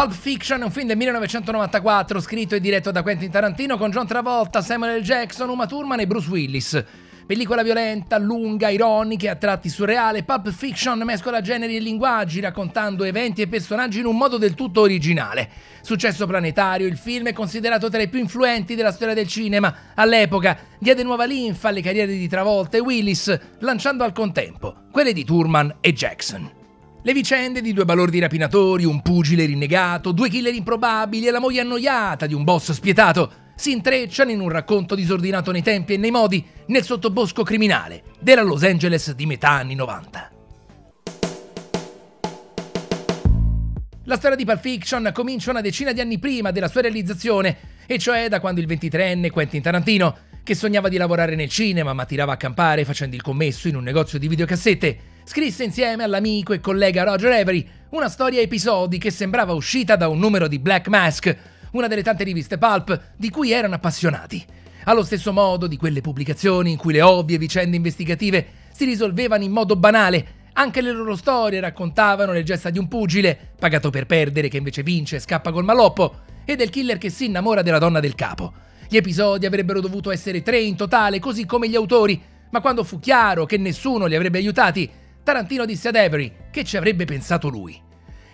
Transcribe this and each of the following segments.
Pulp Fiction è un film del 1994 scritto e diretto da Quentin Tarantino con John Travolta, Samuel L. Jackson, Uma Thurman e Bruce Willis. Pellicola violenta, lunga, ironica, e a tratti surreale, Pulp Fiction mescola generi e linguaggi, raccontando eventi e personaggi in un modo del tutto originale. Successo planetario, il film è considerato tra i più influenti della storia del cinema. All'epoca diede nuova linfa alle carriere di Travolta e Willis, lanciando al contempo quelle di Thurman e Jackson. Le vicende di due balordi rapinatori, un pugile rinnegato, due killer improbabili e la moglie annoiata di un boss spietato si intrecciano in un racconto disordinato nei tempi e nei modi nel sottobosco criminale della Los Angeles di metà anni 90. La storia di Pulp Fiction comincia una decina di anni prima della sua realizzazione, e cioè da quando il 23enne Quentin Tarantino, che sognava di lavorare nel cinema ma tirava a campare facendo il commesso in un negozio di videocassette, scrisse insieme all'amico e collega Roger Avery una storia a episodi che sembrava uscita da un numero di Black Mask, una delle tante riviste pulp di cui erano appassionati. Allo stesso modo di quelle pubblicazioni in cui le ovvie vicende investigative si risolvevano in modo banale, anche le loro storie raccontavano le gesta di un pugile, pagato per perdere che invece vince e scappa col maloppo, e del killer che si innamora della donna del capo. Gli episodi avrebbero dovuto essere tre in totale, così come gli autori, ma quando fu chiaro che nessuno li avrebbe aiutati, Tarantino disse ad Avery che ci avrebbe pensato lui.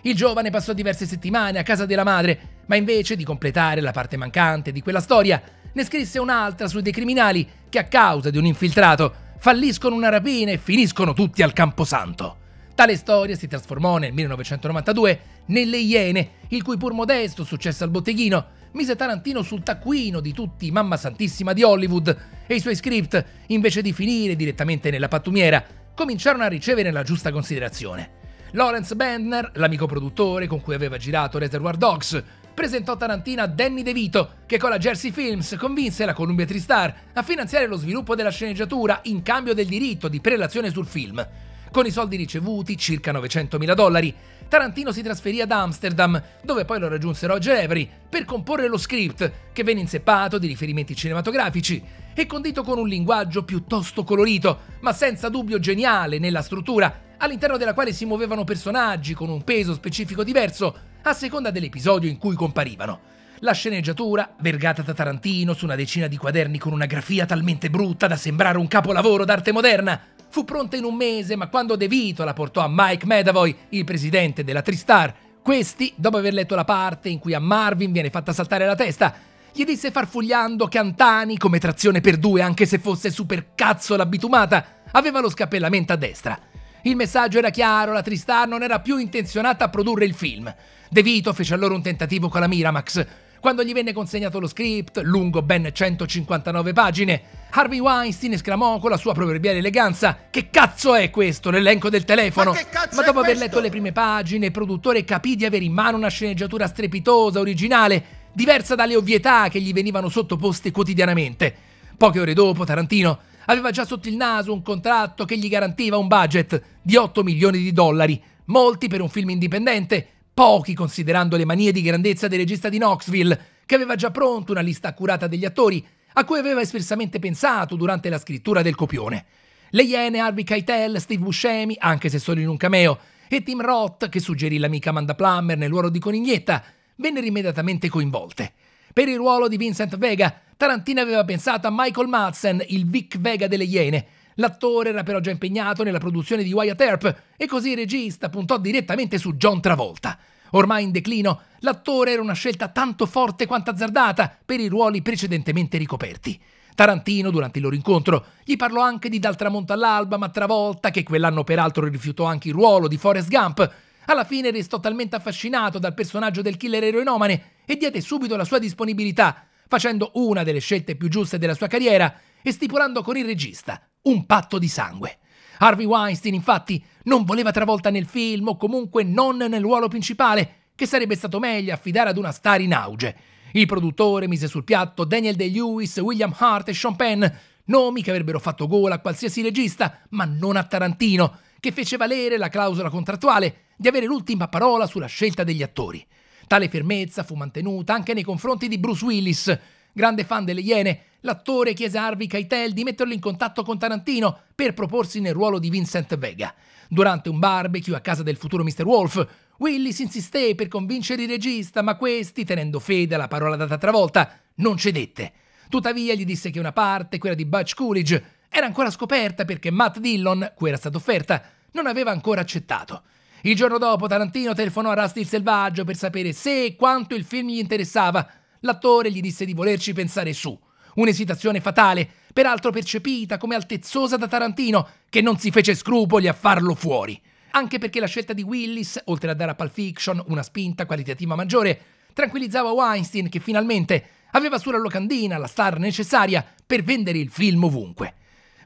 Il giovane passò diverse settimane a casa della madre, ma invece di completare la parte mancante di quella storia, ne scrisse un'altra sui dei criminali che a causa di un infiltrato falliscono una rapina e finiscono tutti al Camposanto. Tale storia si trasformò nel 1992 nelle Iene, il cui pur modesto successo al botteghino mise Tarantino sul taccuino di tutti i Mamma Santissima di Hollywood e i suoi script, invece di finire direttamente nella pattumiera, cominciarono a ricevere la giusta considerazione. Lawrence Bendner, l'amico produttore con cui aveva girato Reservoir Dogs, presentò Tarantino a Danny DeVito, che con la Jersey Films convinse la Columbia Tristar a finanziare lo sviluppo della sceneggiatura in cambio del diritto di prelazione sul film. Con i soldi ricevuti, circa 900.000 dollari, Tarantino si trasferì ad Amsterdam, dove poi lo raggiunse Roger Avery, per comporre lo script, che venne inseppato di riferimenti cinematografici e condito con un linguaggio piuttosto colorito, ma senza dubbio geniale nella struttura, all'interno della quale si muovevano personaggi con un peso specifico diverso a seconda dell'episodio in cui comparivano. La sceneggiatura, vergata da Tarantino su una decina di quaderni con una grafia talmente brutta da sembrare un capolavoro d'arte moderna, fu pronta in un mese, ma quando De Vito la portò a Mike Medavoy, il presidente della Tristar, questi, dopo aver letto la parte in cui a Marvin viene fatta saltare la testa, gli disse farfugliando che Antani, come trazione per due anche se fosse super cazzo l'abitumata, aveva lo scappellamento a destra. Il messaggio era chiaro, la Tristar non era più intenzionata a produrre il film. De Vito fece allora un tentativo con la Miramax. Quando gli venne consegnato lo script, lungo ben 159 pagine, Harvey Weinstein esclamò con la sua proverbiale eleganza Che cazzo è questo, l'elenco del telefono? Ma, Ma dopo aver questo? letto le prime pagine, il produttore capì di avere in mano una sceneggiatura strepitosa, originale, diversa dalle ovvietà che gli venivano sottoposte quotidianamente. Poche ore dopo Tarantino aveva già sotto il naso un contratto che gli garantiva un budget di 8 milioni di dollari, molti per un film indipendente, pochi considerando le manie di grandezza del regista di Knoxville, che aveva già pronto una lista accurata degli attori, a cui aveva espressamente pensato durante la scrittura del copione. Le Iene, Harvey Keitel, Steve Buscemi, anche se solo in un cameo, e Tim Roth, che suggerì l'amica Amanda Plummer nel ruolo di conignetta, vennero immediatamente coinvolte. Per il ruolo di Vincent Vega, Tarantino aveva pensato a Michael Madsen, il Vic Vega delle Iene. L'attore era però già impegnato nella produzione di Wyatt Earp e così il regista puntò direttamente su John Travolta. Ormai in declino, l'attore era una scelta tanto forte quanto azzardata per i ruoli precedentemente ricoperti. Tarantino, durante il loro incontro, gli parlò anche di Dal tramonto all'alba, ma Travolta, che quell'anno peraltro rifiutò anche il ruolo di Forrest Gump, alla fine restò talmente affascinato dal personaggio del killer eroinomane e diede subito la sua disponibilità, facendo una delle scelte più giuste della sua carriera e stipulando con il regista un patto di sangue. Harvey Weinstein, infatti, non voleva travolta nel film o comunque non nel ruolo principale, che sarebbe stato meglio affidare ad una star in auge. Il produttore mise sul piatto Daniel Day-Lewis, William Hart e Sean Penn, nomi che avrebbero fatto gola a qualsiasi regista, ma non a Tarantino, che fece valere la clausola contrattuale di avere l'ultima parola sulla scelta degli attori. Tale fermezza fu mantenuta anche nei confronti di Bruce Willis. Grande fan delle Iene, l'attore chiese a Harvey Keitel di metterlo in contatto con Tarantino per proporsi nel ruolo di Vincent Vega. Durante un barbecue a casa del futuro Mr. Wolf, Willis insisté per convincere il regista, ma questi, tenendo fede alla parola data travolta, non cedette. Tuttavia gli disse che una parte, quella di Butch Coolidge, era ancora scoperta perché Matt Dillon, cui era stata offerta, non aveva ancora accettato. Il giorno dopo Tarantino telefonò a Rusty il Selvaggio per sapere se e quanto il film gli interessava. L'attore gli disse di volerci pensare su. Un'esitazione fatale, peraltro percepita come altezzosa da Tarantino, che non si fece scrupoli a farlo fuori. Anche perché la scelta di Willis, oltre a dare a Pulp Fiction una spinta qualitativa maggiore, tranquillizzava Weinstein che finalmente aveva sulla locandina la star necessaria per vendere il film ovunque.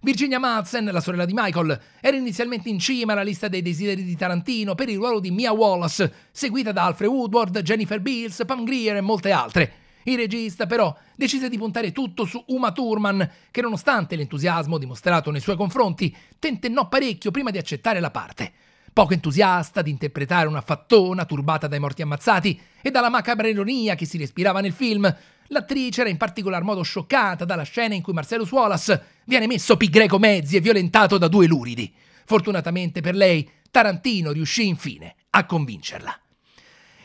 Virginia Madsen, la sorella di Michael, era inizialmente in cima alla lista dei desideri di Tarantino per il ruolo di Mia Wallace, seguita da Alfred Woodward, Jennifer Beals, Pam Grier e molte altre. Il regista però decise di puntare tutto su Uma Thurman, che nonostante l'entusiasmo dimostrato nei suoi confronti, tentennò parecchio prima di accettare la parte. Poco entusiasta di interpretare una fattona turbata dai morti ammazzati e dalla macabra ironia che si respirava nel film, L'attrice era in particolar modo scioccata dalla scena in cui Marcellus Wallace viene messo pi greco mezzi e violentato da due luridi. Fortunatamente per lei, Tarantino riuscì infine a convincerla.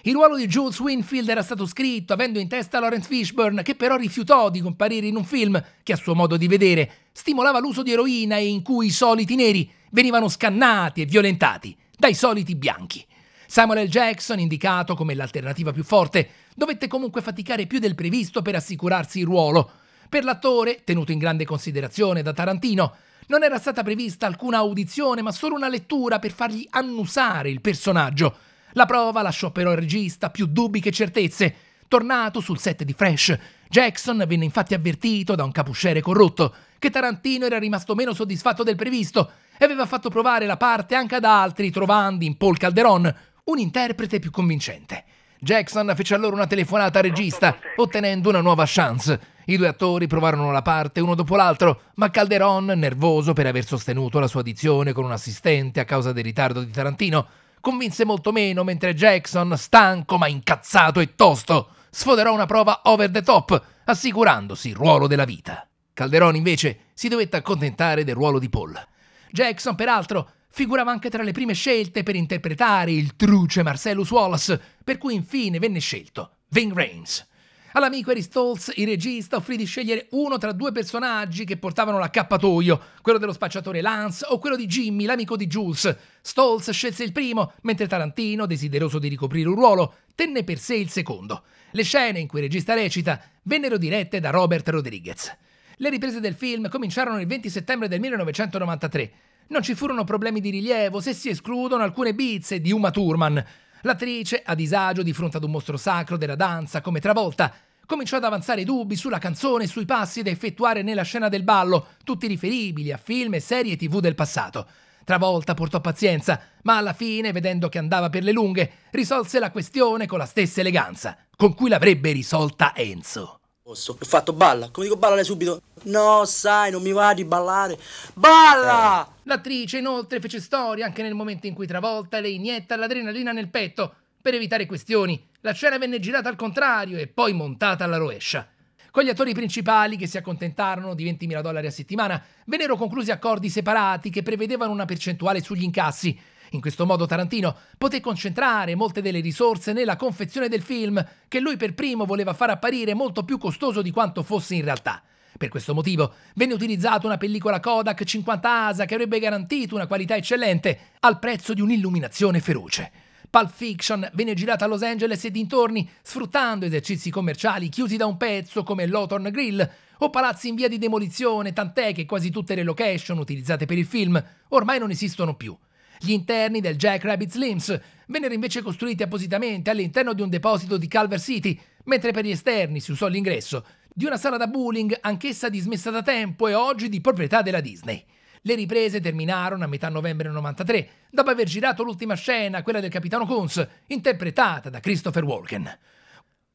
Il ruolo di Jules Winfield era stato scritto avendo in testa Lawrence Fishburne, che però rifiutò di comparire in un film che, a suo modo di vedere, stimolava l'uso di eroina e in cui i soliti neri venivano scannati e violentati dai soliti bianchi. Samuel L. Jackson, indicato come l'alternativa più forte, Dovette comunque faticare più del previsto per assicurarsi il ruolo. Per l'attore, tenuto in grande considerazione da Tarantino, non era stata prevista alcuna audizione, ma solo una lettura per fargli annusare il personaggio. La prova lasciò però il regista più dubbi che certezze. Tornato sul set di Fresh, Jackson venne infatti avvertito da un capusciere corrotto che Tarantino era rimasto meno soddisfatto del previsto e aveva fatto provare la parte anche ad altri, trovando in Paul Calderon un interprete più convincente. Jackson fece allora una telefonata al regista, ottenendo una nuova chance. I due attori provarono la parte uno dopo l'altro, ma Calderon, nervoso per aver sostenuto la sua addizione con un assistente a causa del ritardo di Tarantino, convinse molto meno, mentre Jackson, stanco ma incazzato e tosto, sfoderò una prova over the top, assicurandosi il ruolo della vita. Calderon invece si dovette accontentare del ruolo di Paul. Jackson, peraltro, figurava anche tra le prime scelte per interpretare il truce Marcellus Wallace, per cui infine venne scelto Ving Rains. All'amico Harry Stolz, il regista, offrì di scegliere uno tra due personaggi che portavano l'accappatoio, quello dello spacciatore Lance o quello di Jimmy, l'amico di Jules. Stolz scelse il primo, mentre Tarantino, desideroso di ricoprire un ruolo, tenne per sé il secondo. Le scene in cui il regista recita vennero dirette da Robert Rodriguez. Le riprese del film cominciarono il 20 settembre del 1993. Non ci furono problemi di rilievo se si escludono alcune bizze di Uma Thurman. L'attrice, a disagio di fronte ad un mostro sacro della danza come Travolta, cominciò ad avanzare dubbi sulla canzone e sui passi da effettuare nella scena del ballo, tutti riferibili a film e serie tv del passato. Travolta portò pazienza, ma alla fine, vedendo che andava per le lunghe, risolse la questione con la stessa eleganza con cui l'avrebbe risolta Enzo. Ho fatto balla, come dico balla lei subito. No, sai, non mi va di ballare. Balla! Eh. L'attrice inoltre fece storia anche nel momento in cui travolta le inietta l'adrenalina nel petto per evitare questioni. La scena venne girata al contrario e poi montata alla rovescia. Con gli attori principali, che si accontentarono di 20.000 dollari a settimana, vennero conclusi accordi separati che prevedevano una percentuale sugli incassi, in questo modo Tarantino poté concentrare molte delle risorse nella confezione del film, che lui per primo voleva far apparire molto più costoso di quanto fosse in realtà. Per questo motivo venne utilizzata una pellicola Kodak 50 ASA che avrebbe garantito una qualità eccellente al prezzo di un'illuminazione feroce. Pulp Fiction venne girata a Los Angeles e dintorni, sfruttando esercizi commerciali chiusi da un pezzo come l'Otorn Grill o palazzi in via di demolizione, tant'è che quasi tutte le location utilizzate per il film ormai non esistono più. Gli interni del Jackrabbit Slims vennero invece costruiti appositamente all'interno di un deposito di Calver City, mentre per gli esterni si usò l'ingresso di una sala da bowling anch'essa dismessa da tempo e oggi di proprietà della Disney. Le riprese terminarono a metà novembre 1993, dopo aver girato l'ultima scena, quella del capitano Coons, interpretata da Christopher Walken.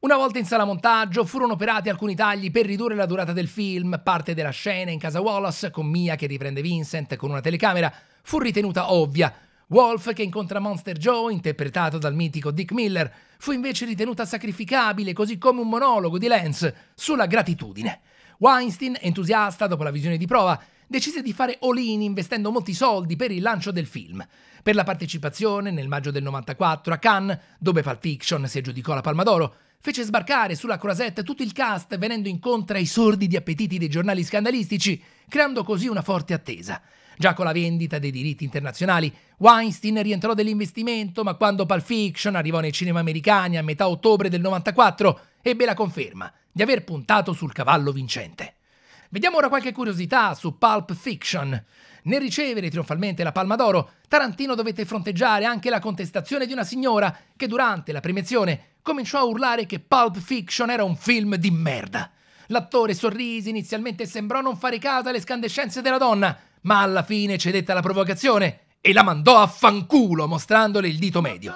Una volta in sala montaggio furono operati alcuni tagli per ridurre la durata del film, parte della scena in casa Wallace con Mia che riprende Vincent con una telecamera, fu ritenuta ovvia. Wolf, che incontra Monster Joe, interpretato dal mitico Dick Miller, fu invece ritenuta sacrificabile, così come un monologo di Lance sulla gratitudine. Weinstein, entusiasta dopo la visione di prova, decise di fare all-in investendo molti soldi per il lancio del film. Per la partecipazione, nel maggio del 94 a Cannes, dove Pulp Fiction si aggiudicò la Palma d'Oro, fece sbarcare sulla Croisette tutto il cast venendo incontro ai sordidi appetiti dei giornali scandalistici, creando così una forte attesa. Già con la vendita dei diritti internazionali, Weinstein rientrò dell'investimento, ma quando Pulp Fiction arrivò nei cinema americani a metà ottobre del 94, ebbe la conferma di aver puntato sul cavallo vincente. Vediamo ora qualche curiosità su Pulp Fiction. Nel ricevere trionfalmente la Palma d'Oro, Tarantino dovette fronteggiare anche la contestazione di una signora che durante la premiazione cominciò a urlare che Pulp Fiction era un film di merda. L'attore sorrise inizialmente sembrò non fare caso alle scandescenze della donna, ma alla fine cedette alla provocazione e la mandò a fanculo mostrandole il dito medio.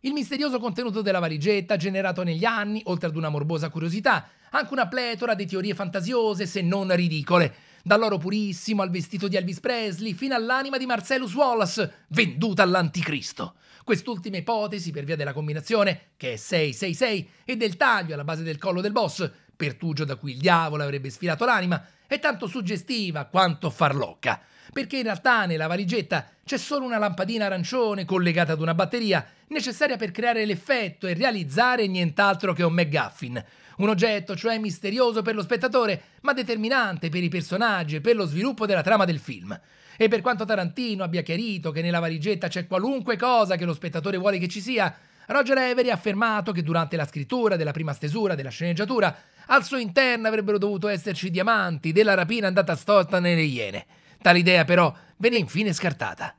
Il misterioso contenuto della valigetta ha generato negli anni, oltre ad una morbosa curiosità, anche una pletora di teorie fantasiose se non ridicole, dall'oro purissimo al vestito di Elvis Presley fino all'anima di Marcellus Wallace, venduta all'anticristo. Quest'ultima ipotesi, per via della combinazione, che è 666, e del taglio alla base del collo del boss, pertugio da cui il diavolo avrebbe sfilato l'anima, è tanto suggestiva quanto farlocca, perché in realtà nella valigetta c'è solo una lampadina arancione collegata ad una batteria, necessaria per creare l'effetto e realizzare nient'altro che un McGuffin. Un oggetto cioè misterioso per lo spettatore, ma determinante per i personaggi e per lo sviluppo della trama del film. E per quanto Tarantino abbia chiarito che nella valigetta c'è qualunque cosa che lo spettatore vuole che ci sia, Roger Avery ha affermato che durante la scrittura della prima stesura della sceneggiatura al suo interno avrebbero dovuto esserci diamanti della rapina andata storta nelle Iene. Tale idea però venne infine scartata.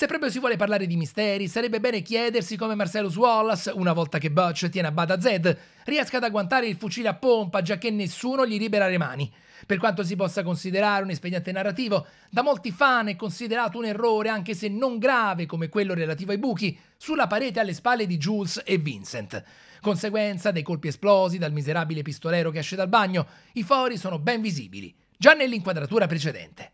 Se proprio si vuole parlare di misteri, sarebbe bene chiedersi come Marcellus Wallace, una volta che Butch tiene a bada Zed, riesca ad agguantare il fucile a pompa già che nessuno gli libera le mani. Per quanto si possa considerare un espediente narrativo, da molti fan è considerato un errore, anche se non grave come quello relativo ai buchi, sulla parete alle spalle di Jules e Vincent. Conseguenza dei colpi esplosi dal miserabile pistolero che esce dal bagno, i fori sono ben visibili, già nell'inquadratura precedente.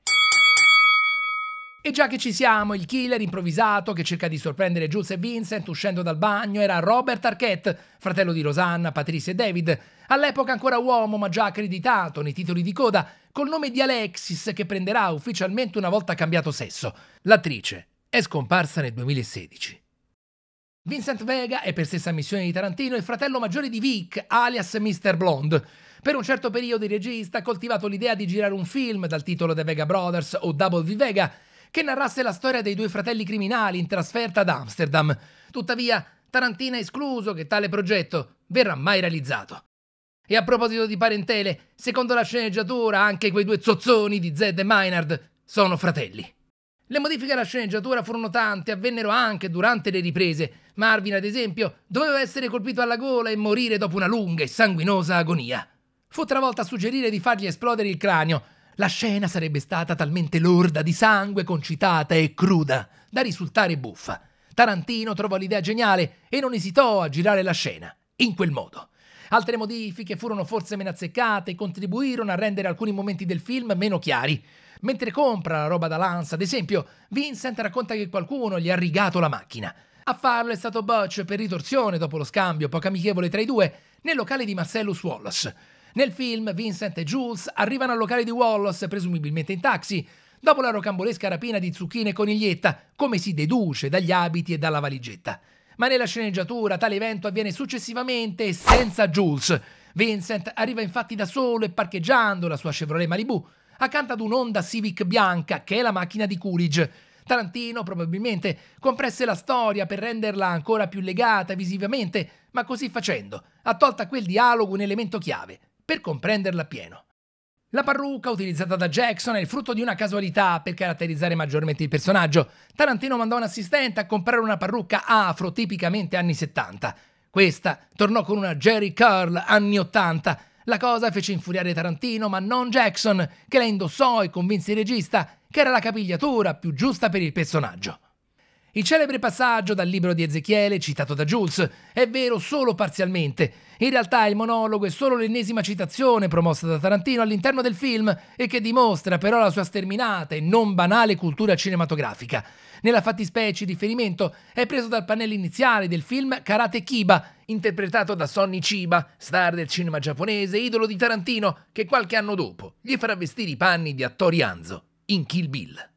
E già che ci siamo, il killer improvvisato che cerca di sorprendere Jules e Vincent uscendo dal bagno era Robert Arquette, fratello di Rosanna, Patrice e David, all'epoca ancora uomo ma già accreditato nei titoli di coda, col nome di Alexis che prenderà ufficialmente una volta cambiato sesso. L'attrice è scomparsa nel 2016. Vincent Vega è per stessa missione di Tarantino il fratello maggiore di Vic, alias Mr. Blonde. Per un certo periodo il regista ha coltivato l'idea di girare un film dal titolo The Vega Brothers o Double V Vega, che narrasse la storia dei due fratelli criminali in trasferta ad Amsterdam. Tuttavia, Tarantino ha escluso che tale progetto verrà mai realizzato. E a proposito di parentele, secondo la sceneggiatura anche quei due zozzoni di Zed e Maynard sono fratelli. Le modifiche alla sceneggiatura furono tante, avvennero anche durante le riprese. Marvin, ad esempio, doveva essere colpito alla gola e morire dopo una lunga e sanguinosa agonia. Fu travolta a suggerire di fargli esplodere il cranio, la scena sarebbe stata talmente lorda di sangue, concitata e cruda, da risultare buffa. Tarantino trovò l'idea geniale e non esitò a girare la scena, in quel modo. Altre modifiche furono forse meno azzeccate e contribuirono a rendere alcuni momenti del film meno chiari. Mentre compra la roba da Lance, ad esempio, Vincent racconta che qualcuno gli ha rigato la macchina. A farlo è stato Butch per ritorsione dopo lo scambio poco amichevole tra i due nel locale di Marcellus Wallace. Nel film, Vincent e Jules arrivano al locale di Wallace, presumibilmente in taxi, dopo la rocambolesca rapina di zucchine e coniglietta, come si deduce dagli abiti e dalla valigetta. Ma nella sceneggiatura tale evento avviene successivamente senza Jules. Vincent arriva infatti da solo e parcheggiando la sua Chevrolet Malibu accanto ad un'onda Civic bianca che è la macchina di Coolidge. Tarantino probabilmente compresse la storia per renderla ancora più legata visivamente, ma così facendo ha tolto a quel dialogo un elemento chiave, per comprenderla appieno. La parrucca utilizzata da Jackson è il frutto di una casualità per caratterizzare maggiormente il personaggio. Tarantino mandò un assistente a comprare una parrucca afro tipicamente anni 70. Questa tornò con una Jerry Curl anni 80. La cosa fece infuriare Tarantino, ma non Jackson, che la indossò e convinse il regista che era la capigliatura più giusta per il personaggio. Il celebre passaggio dal libro di Ezechiele, citato da Jules, è vero solo parzialmente. In realtà il monologo è solo l'ennesima citazione promossa da Tarantino all'interno del film e che dimostra però la sua sterminata e non banale cultura cinematografica. Nella fattispecie il riferimento è preso dal pannello iniziale del film Karate Kiba, interpretato da Sonny Chiba, star del cinema giapponese, idolo di Tarantino, che qualche anno dopo gli farà vestire i panni di Attori Anzo in Kill Bill.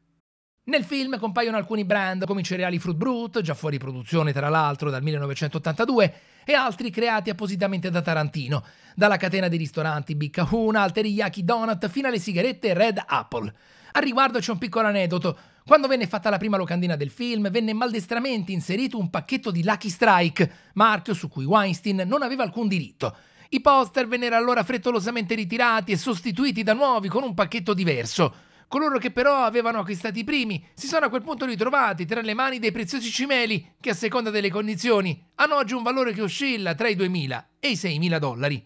Nel film compaiono alcuni brand come i cereali Fruit Brut, già fuori produzione tra l'altro dal 1982, e altri creati appositamente da Tarantino, dalla catena di ristoranti Big Kahuna al donut fino alle sigarette Red Apple. Al riguardo c'è un piccolo aneddoto. Quando venne fatta la prima locandina del film, venne maldestramente inserito un pacchetto di Lucky Strike, marchio su cui Weinstein non aveva alcun diritto. I poster vennero allora frettolosamente ritirati e sostituiti da nuovi con un pacchetto diverso. Coloro che però avevano acquistato i primi si sono a quel punto ritrovati tra le mani dei preziosi cimeli che a seconda delle condizioni hanno oggi un valore che oscilla tra i 2.000 e i 6.000 dollari.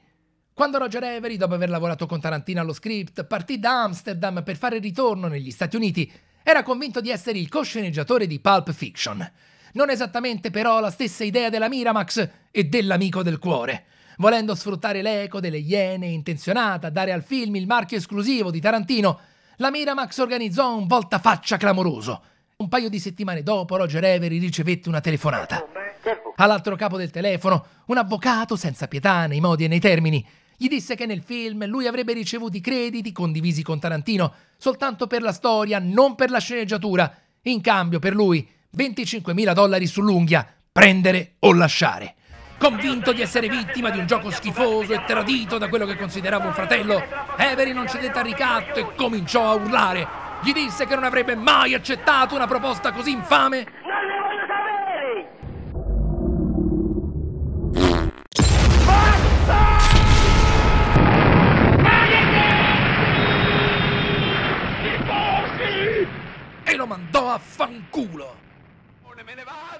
Quando Roger Avery, dopo aver lavorato con Tarantino allo script, partì da Amsterdam per fare ritorno negli Stati Uniti, era convinto di essere il cosceneggiatore di Pulp Fiction. Non esattamente però la stessa idea della Miramax e dell'amico del cuore. Volendo sfruttare l'eco delle Iene intenzionata a dare al film il marchio esclusivo di Tarantino, la Miramax organizzò un voltafaccia clamoroso. Un paio di settimane dopo Roger Avery ricevette una telefonata. All'altro capo del telefono, un avvocato senza pietà nei modi e nei termini, gli disse che nel film lui avrebbe ricevuto i crediti condivisi con Tarantino soltanto per la storia, non per la sceneggiatura. In cambio, per lui, 25.000 dollari sull'unghia, prendere o lasciare. Convinto di essere vittima di un gioco schifoso e tradito da quello che consideravo un fratello, Avery non cedette al ricatto e cominciò a urlare. Gli disse che non avrebbe mai accettato una proposta così infame. Non ne voglio sapere! E lo mandò a fanculo! Me ne vado!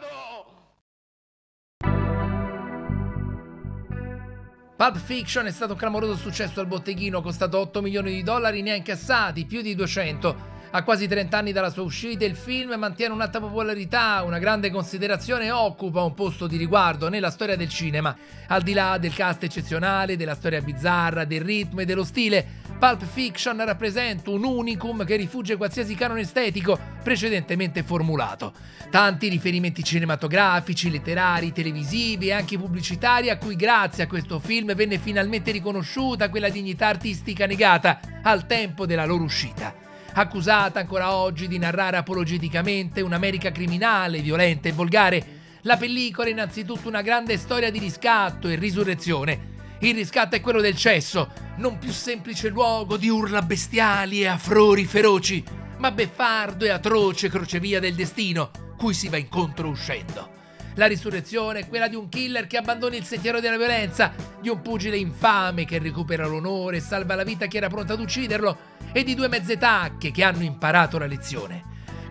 Pulp Fiction è stato un clamoroso successo al botteghino, costato 8 milioni di dollari ne ha incassati, più di 200 a quasi 30 anni dalla sua uscita il film mantiene un'alta popolarità, una grande considerazione e occupa un posto di riguardo nella storia del cinema. Al di là del cast eccezionale, della storia bizzarra, del ritmo e dello stile, Pulp Fiction rappresenta un unicum che rifugge qualsiasi canone estetico precedentemente formulato. Tanti riferimenti cinematografici, letterari, televisivi e anche pubblicitari a cui grazie a questo film venne finalmente riconosciuta quella dignità artistica negata al tempo della loro uscita accusata ancora oggi di narrare apologeticamente un'America criminale, violenta e volgare. La pellicola è innanzitutto una grande storia di riscatto e risurrezione. Il riscatto è quello del cesso, non più semplice luogo di urla bestiali e afrori feroci, ma beffardo e atroce crocevia del destino, cui si va incontro uscendo. La risurrezione è quella di un killer che abbandona il sentiero della violenza, di un pugile infame che recupera l'onore e salva la vita chi era pronto ad ucciderlo, e di due mezze tacche che hanno imparato la lezione.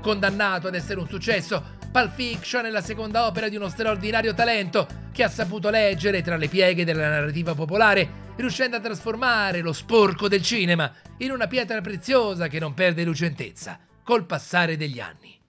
Condannato ad essere un successo, Pulp Fiction è la seconda opera di uno straordinario talento che ha saputo leggere tra le pieghe della narrativa popolare riuscendo a trasformare lo sporco del cinema in una pietra preziosa che non perde lucentezza col passare degli anni.